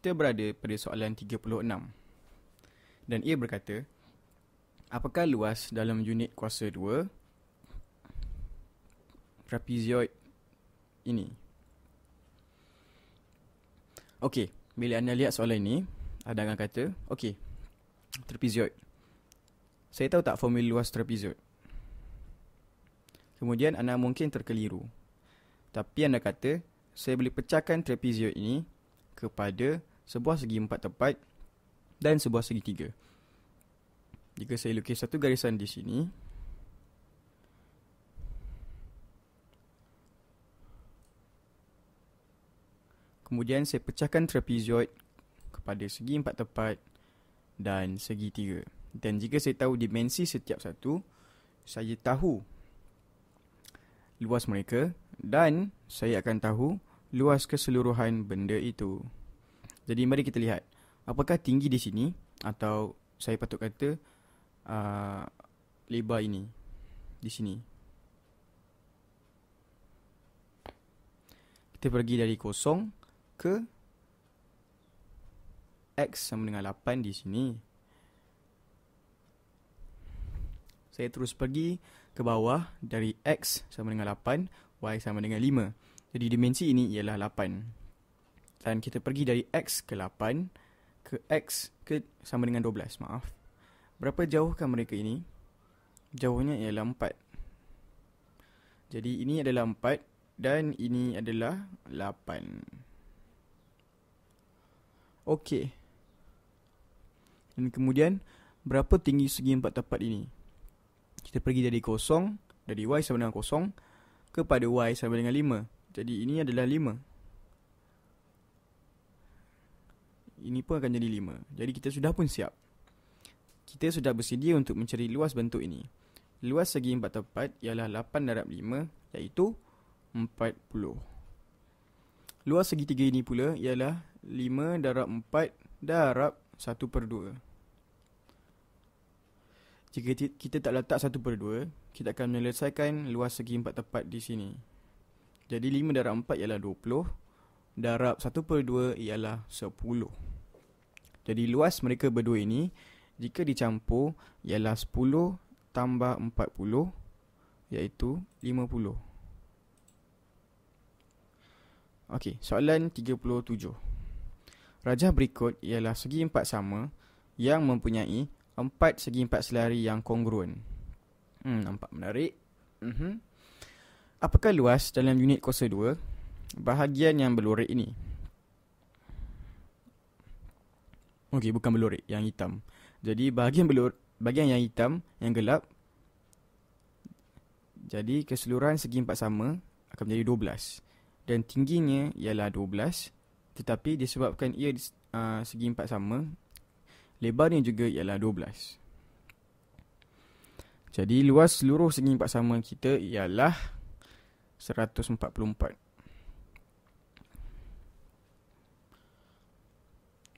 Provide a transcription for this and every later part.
kita berada pada soalan 36. Dan ia berkata, apakah luas dalam unit kuasa 2 trapezoid ini? Okey, bila anda lihat soalan ini, ada akan kata, okey, trapezoid. Saya tahu tak formula luas trapezoid? Kemudian anda mungkin terkeliru. Tapi anda kata, saya boleh pecahkan trapezoid ini kepada sebuah segi empat tepat dan sebuah segi tiga. Jika saya lukis satu garisan di sini, kemudian saya pecahkan trapezoid kepada segi empat tepat dan segi tiga. Dan jika saya tahu dimensi setiap satu, saya tahu luas mereka dan saya akan tahu luas keseluruhan benda itu. Jadi mari kita lihat apakah tinggi di sini atau saya patut kata uh, lebar ini di sini. Kita pergi dari kosong ke x sama dengan 8 di sini. Saya terus pergi ke bawah dari x sama dengan 8, y sama dengan 5. Jadi dimensi ini ialah dan kita pergi dari X ke 8 ke X ke sama dengan 12, maaf. Berapa jauhkah mereka ini? Jauhnya ialah 4. Jadi ini adalah 4 dan ini adalah 8. Okey. Dan kemudian, berapa tinggi segi empat tapat ini? Kita pergi dari kosong, dari Y sama dengan kosong, kepada Y sama dengan 5. Jadi ini adalah Ini pun akan jadi lima. Jadi kita sudah pun siap Kita sudah bersedia untuk mencari luas bentuk ini Luas segi empat tepat ialah 8 darab 5 Iaitu 40 Luas segi tiga ini pula ialah 5 darab 4 darab 1 per 2 Jika kita tak letak 1 per 2 Kita akan menyelesaikan luas segi empat tepat di sini Jadi 5 darab 4 ialah 20 Darab 1 per 2 ialah 10 jadi luas mereka berdua ini jika dicampur ialah 10 tambah 40 iaitu 50. Okey, soalan 37. Rajah berikut ialah segi empat sama yang mempunyai empat segi empat selari yang kongruen. Hmm, nampak menarik. Uh-huh. Apakah luas dalam unit kuasa 2 bahagian yang berlorek ini? Okey, bukan belur yang hitam. Jadi bahagian belur, bahagian yang hitam, yang gelap. Jadi keseluruhan segi empat sama akan menjadi 12. Dan tingginya ialah 12. Tetapi disebabkan ia uh, segi empat sama, lebarnya juga ialah 12. Jadi luas seluruh segi empat sama kita ialah 144.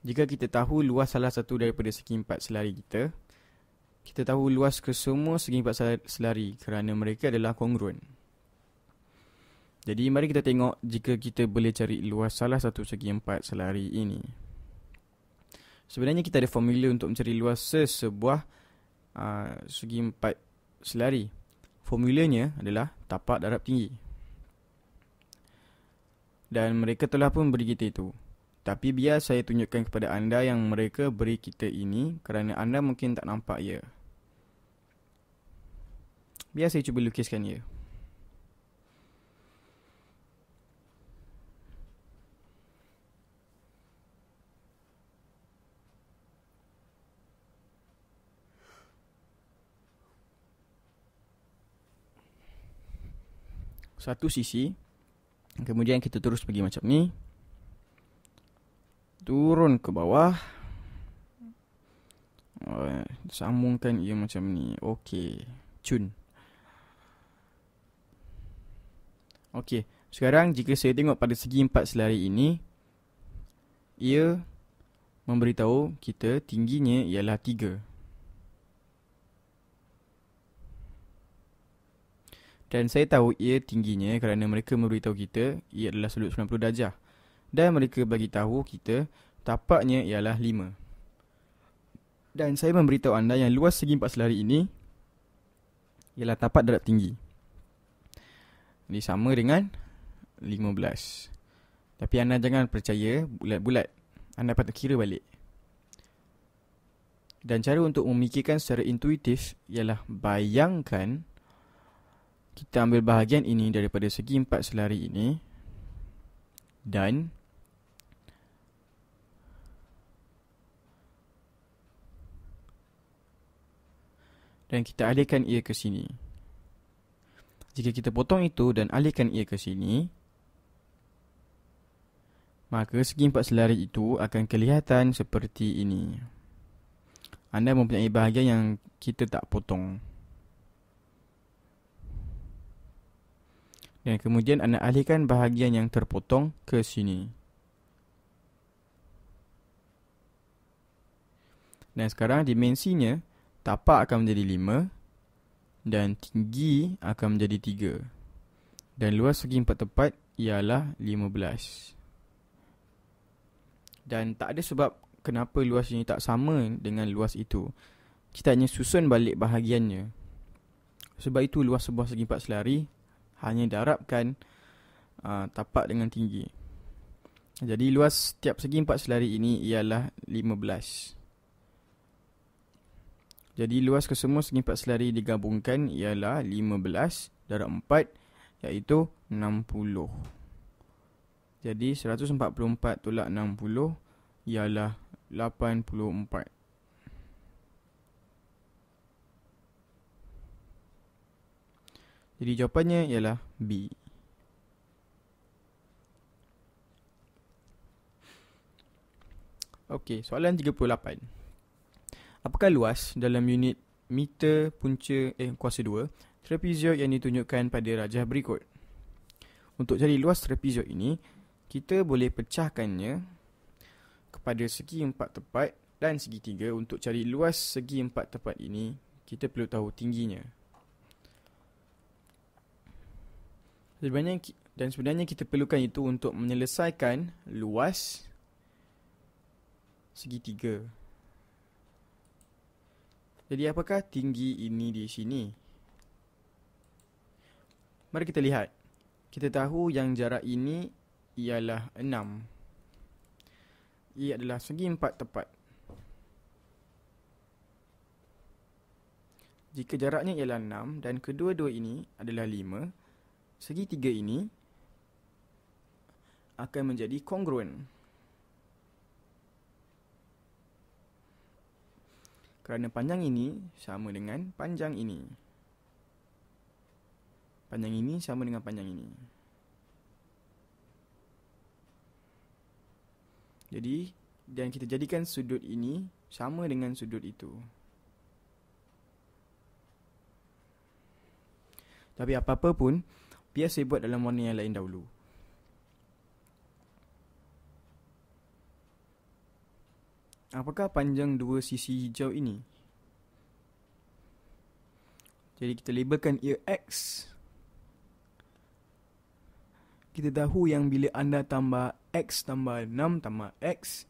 Jika kita tahu luas salah satu daripada segi empat selari kita, kita tahu luas kesemua segi empat selari kerana mereka adalah kongruen. Jadi mari kita tengok jika kita boleh cari luas salah satu segi empat selari ini. Sebenarnya kita ada formula untuk mencari luas sesebuah uh, segi empat selari. Formulanya adalah tapak darab tinggi. Dan mereka telah pun beri kita itu. Tapi biar saya tunjukkan kepada anda yang mereka beri kita ini kerana anda mungkin tak nampak ya. Biar saya cuba lukiskan ya. Satu sisi, kemudian kita terus pergi macam ni. Turun ke bawah uh, Sambungkan ia macam ni Okey, Cun Okey, Sekarang jika saya tengok pada segi empat selari ini Ia Memberitahu kita tingginya ialah tiga Dan saya tahu ia tingginya kerana mereka memberitahu kita ia adalah sudut 90 darjah dan mereka bagi tahu kita tapaknya ialah 5. Dan saya memberitahu anda yang luas segi empat selari ini ialah tapak darat tinggi. Ini sama dengan 15. Tapi anda jangan percaya bulat-bulat. Anda patut kira balik. Dan cara untuk memikirkan secara intuitif ialah bayangkan kita ambil bahagian ini daripada segi empat selari ini dan dan kita alihkan ia ke sini. Jika kita potong itu dan alihkan ia ke sini, maka segi empat selari itu akan kelihatan seperti ini. Anda mempunyai bahagian yang kita tak potong. Dan kemudian anda alihkan bahagian yang terpotong ke sini. Dan sekarang dimensinya tapak akan menjadi 5 dan tinggi akan menjadi 3. Dan luas segi empat tepat ialah 15. Dan tak ada sebab kenapa luas ini tak sama dengan luas itu. Kita hanya susun balik bahagiannya. Sebab itu luas sebuah segi empat selari hanya darabkan uh, tapak dengan tinggi. Jadi luas setiap segi empat selari ini ialah 15. Jadi luas kesemua segi empat selari digabungkan ialah 15 darab 4 iaitu 60. Jadi 144 tolak 60 ialah 84. Jadi jawapannya ialah B. Okey, soalan 38. Apakah luas dalam unit meter punca eh, kuasa 2 trapezoid yang ditunjukkan pada rajah berikut? Untuk cari luas trapezoid ini, kita boleh pecahkannya kepada segi empat tepat dan segi tiga. Untuk cari luas segi empat tepat ini, kita perlu tahu tingginya. dan sebenarnya kita perlukan itu untuk menyelesaikan luas segi tiga. Jadi apakah tinggi ini di sini? Mari kita lihat. Kita tahu yang jarak ini ialah 6. Ia adalah segi empat tepat. Jika jaraknya ialah 6 dan kedua-dua ini adalah 5, segi tiga ini akan menjadi kongruen. kerana panjang ini sama dengan panjang ini. Panjang ini sama dengan panjang ini. Jadi, dan kita jadikan sudut ini sama dengan sudut itu. Tapi apa-apa pun, biasa saya buat dalam warna yang lain dahulu. Apakah panjang dua sisi hijau ini? Jadi kita labelkan ia X. Kita tahu yang bila anda tambah X tambah 6 tambah X,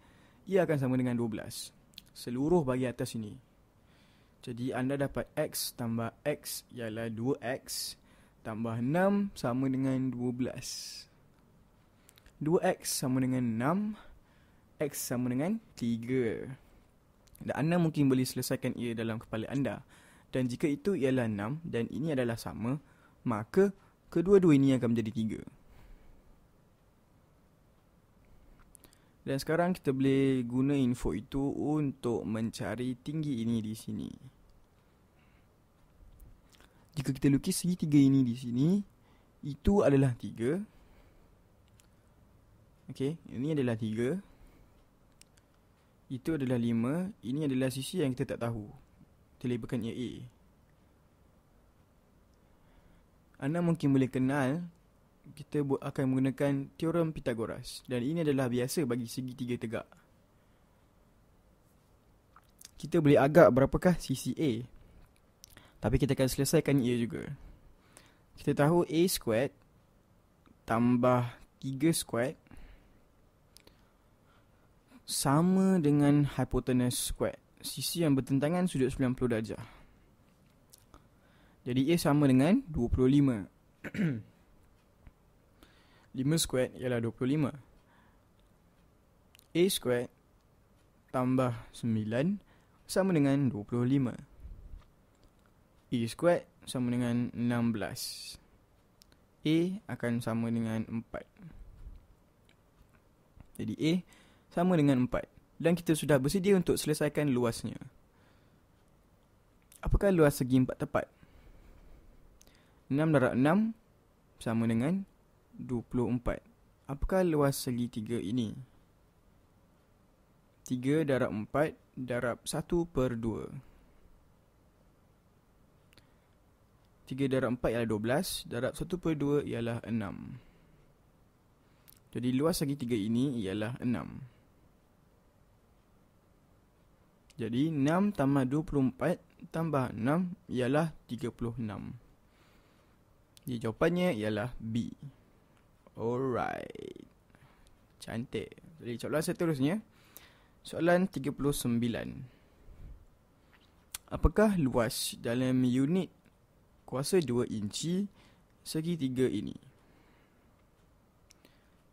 ia akan sama dengan 12. Seluruh bagi atas ini. Jadi anda dapat X tambah X ialah 2X tambah 6 sama dengan 12. 2X sama dengan 6 X sama dengan 3. Dan anda mungkin boleh selesaikan ia dalam kepala anda. Dan jika itu ialah 6 dan ini adalah sama, maka kedua-dua ini akan menjadi 3. Dan sekarang kita boleh guna info itu untuk mencari tinggi ini di sini. Jika kita lukis segitiga ini di sini, itu adalah tiga. Okey, ini adalah tiga. Itu adalah lima, ini adalah sisi yang kita tak tahu. Terlibatkan ia A. Anda mungkin boleh kenal, kita akan menggunakan teorem Pythagoras. Dan ini adalah biasa bagi segi tiga tegak. Kita boleh agak berapakah sisi A. Tapi kita akan selesaikan ia juga. Kita tahu A squared tambah 3 squared sama dengan hypotenuse squared. Sisi yang bertentangan sudut 90 darjah. Jadi A sama dengan 25. 5 squared ialah 25. A squared tambah 9 sama dengan 25. A e squared sama dengan 16. A akan sama dengan 4. Jadi A sama dengan 4 dan kita sudah bersedia untuk selesaikan luasnya. Apakah luas segi empat tepat? 6 darab 6 sama dengan 24. Apakah luas segi tiga ini? 3 darab 4 darab 1 per 2. 3 darab 4 ialah 12, darab 1 per 2 ialah 6. Jadi luas segi tiga ini ialah jadi 6 tambah 24 tambah 6 ialah 36. Jadi jawapannya ialah B. Alright. Cantik. Jadi soalan seterusnya. Soalan 39. Apakah luas dalam unit kuasa 2 inci segi 3 ini?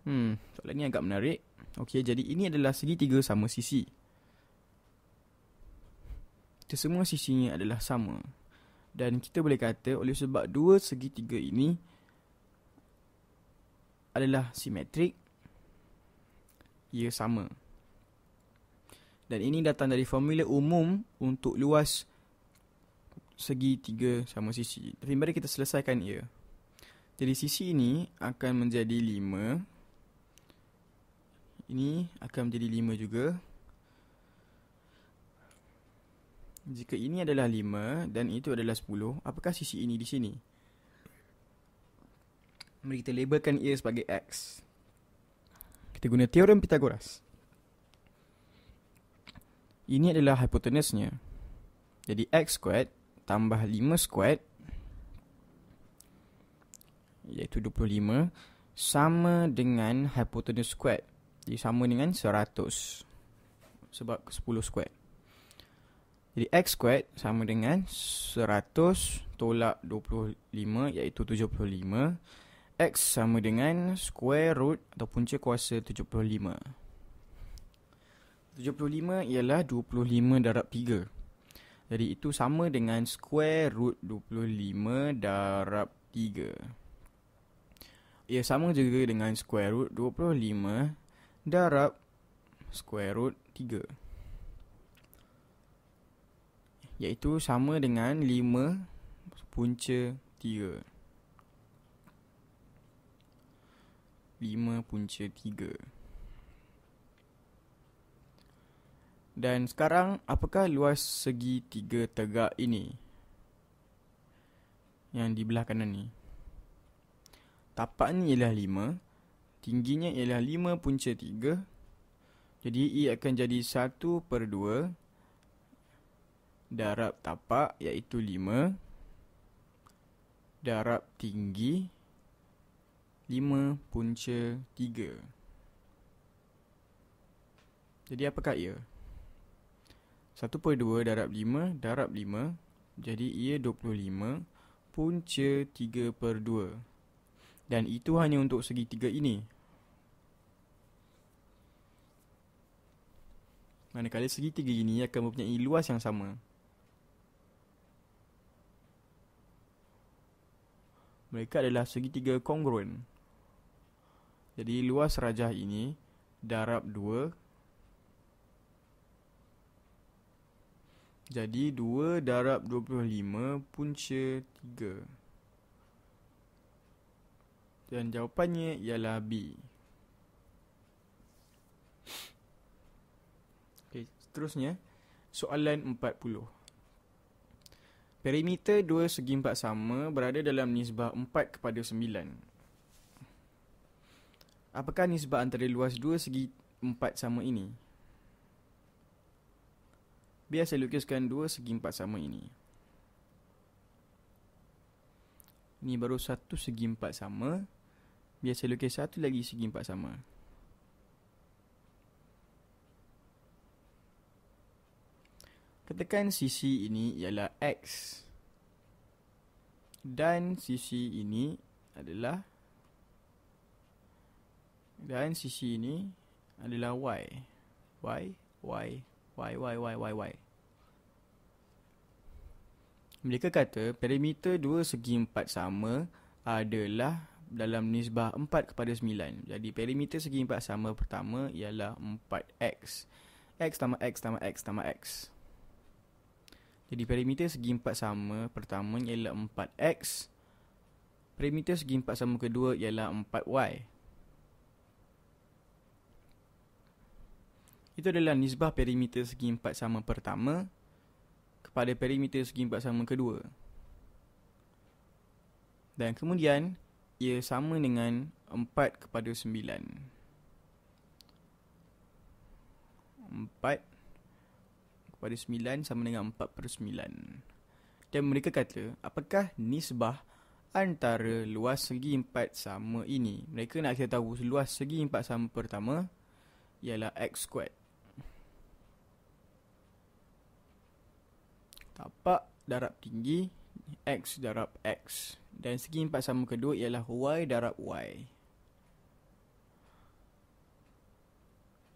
Hmm, soalan ni agak menarik. Okey, jadi ini adalah segi 3 sama sisi semua sisinya adalah sama. Dan kita boleh kata oleh sebab dua segitiga ini adalah simetrik, ia sama. Dan ini datang dari formula umum untuk luas segi tiga sama sisi. Tapi mari kita selesaikan ia. Jadi sisi ini akan menjadi lima. Ini akan menjadi lima juga. Jika ini adalah 5 dan itu adalah 10, apakah sisi ini di sini? Mari kita labelkan ia sebagai X. Kita guna teorem Pythagoras. Ini adalah hipotenusnya. Jadi X squared tambah 5 squared iaitu 25 sama dengan hipotenuse squared. Jadi sama dengan 100 sebab 10 squared. Jadi x squared sama dengan 100 tolak 25 iaitu 75. x sama dengan square root atau punca kuasa 75. 75 ialah 25 darab 3. Jadi itu sama dengan square root 25 darab 3. Ia sama juga dengan square root 25 darab square root 3 iaitu sama dengan 5 punca 3 5 punca 3 dan sekarang apakah luas segi tiga tegak ini yang di belah kanan ni tapak ni ialah 5 tingginya ialah 5 punca 3 jadi i akan jadi 1 per darab tapak iaitu 5 darab tinggi 5 punca 3 Jadi apakah ia? 1 per 2 darab 5 darab 5 Jadi ia 25 punca 3 per 2 Dan itu hanya untuk segitiga ini Manakala segitiga ini akan mempunyai luas yang sama mereka adalah segitiga kongruen. Jadi luas rajah ini darab 2. Jadi 2 darab 25 punca 3. Dan jawapannya ialah B. Okay, seterusnya soalan 40. Perimeter dua segi empat sama berada dalam nisbah empat kepada sembilan. Apakah nisbah antara luas dua segi empat sama ini? Biar saya lukiskan dua segi empat sama ini. Ini baru satu segi empat sama. Biar saya lukis satu lagi segi empat Sama. Katakan sisi ini ialah X Dan sisi ini adalah Dan sisi ini adalah Y Y, Y, Y, Y, Y, Y, Y Mereka kata perimeter dua segi empat sama adalah dalam nisbah 4 kepada 9 Jadi perimeter segi empat sama pertama ialah 4X X tambah X tambah X tambah X, tambah X. Jadi perimeter segi empat sama pertama ialah 4x. Perimeter segi empat sama kedua ialah 4y. Itu adalah nisbah perimeter segi empat sama pertama kepada perimeter segi empat sama kedua. Dan kemudian ia sama dengan 4 kepada 9. 4 pada 9 sama dengan 4 per 9. Dan mereka kata, apakah nisbah antara luas segi 4 sama ini? Mereka nak kita tahu luas segi 4 sama pertama ialah x squared. Tapak darab tinggi, x darab x. Dan segi 4 sama kedua ialah y darab y.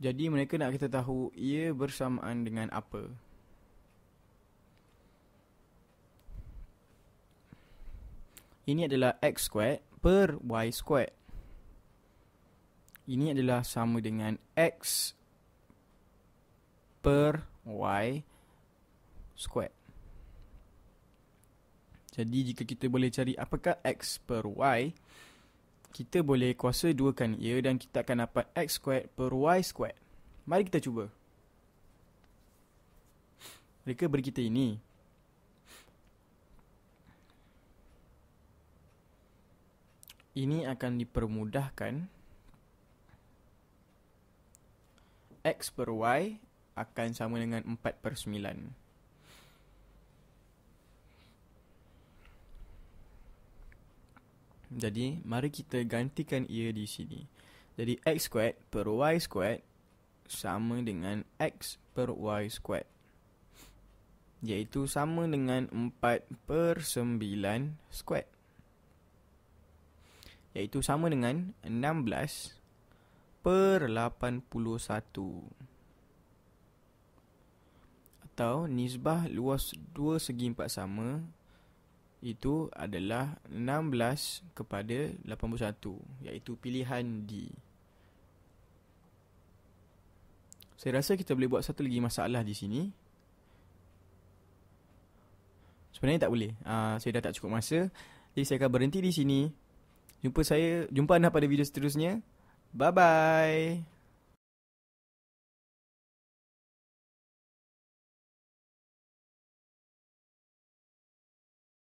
Jadi mereka nak kita tahu ia bersamaan dengan apa. Ini adalah x squared per y squared. Ini adalah sama dengan x per y squared. Jadi jika kita boleh cari apakah x per y, kita boleh kuasa duakan ia dan kita akan dapat x squared per y squared. Mari kita cuba. Mereka beri kita ini. Ini akan dipermudahkan. X per Y akan sama dengan 4 per 9. Jadi, mari kita gantikan ia di sini. Jadi, x squared per y squared sama dengan x per y squared. Iaitu sama dengan 4 per 9 squared. Iaitu sama dengan 16 per 81. Atau nisbah luas dua segi empat sama itu adalah 16 kepada 81 iaitu pilihan D. Saya rasa kita boleh buat satu lagi masalah di sini. Sebenarnya tak boleh. Uh, saya dah tak cukup masa. Jadi saya akan berhenti di sini. Jumpa saya, jumpa anda pada video seterusnya. Bye bye.